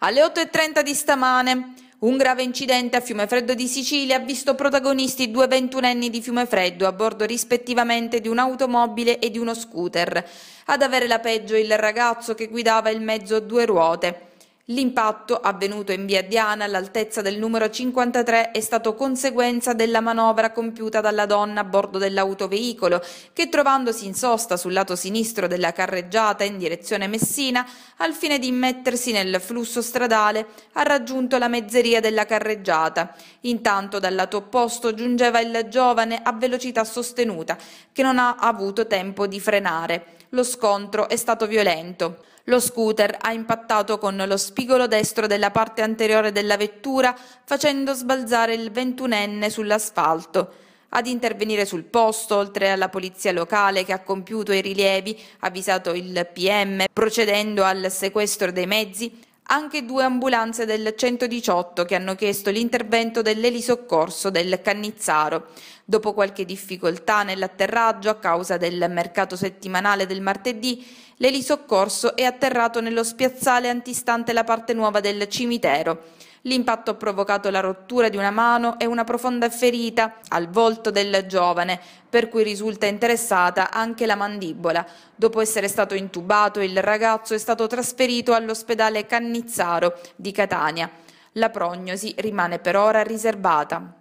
Alle 8.30 di stamane un grave incidente a Fiume Freddo di Sicilia ha visto protagonisti due ventunenni di Fiume Freddo a bordo rispettivamente di un'automobile e di uno scooter. Ad avere la peggio il ragazzo che guidava il mezzo a due ruote. L'impatto, avvenuto in via Diana all'altezza del numero 53, è stato conseguenza della manovra compiuta dalla donna a bordo dell'autoveicolo, che trovandosi in sosta sul lato sinistro della carreggiata in direzione Messina, al fine di immettersi nel flusso stradale, ha raggiunto la mezzeria della carreggiata. Intanto dal lato opposto giungeva il giovane a velocità sostenuta, che non ha avuto tempo di frenare. Lo scontro è stato violento. Lo scooter ha impattato con lo spazio spigolo destro della parte anteriore della vettura facendo sbalzare il ventunenne sull'asfalto. Ad intervenire sul posto, oltre alla polizia locale che ha compiuto i rilievi, avvisato il PM, procedendo al sequestro dei mezzi, anche due ambulanze del 118 che hanno chiesto l'intervento dell'elisoccorso del Cannizzaro. Dopo qualche difficoltà nell'atterraggio a causa del mercato settimanale del martedì, l'elisoccorso è atterrato nello spiazzale antistante la parte nuova del cimitero. L'impatto ha provocato la rottura di una mano e una profonda ferita al volto del giovane, per cui risulta interessata anche la mandibola. Dopo essere stato intubato, il ragazzo è stato trasferito all'ospedale Cannizzaro di Catania. La prognosi rimane per ora riservata.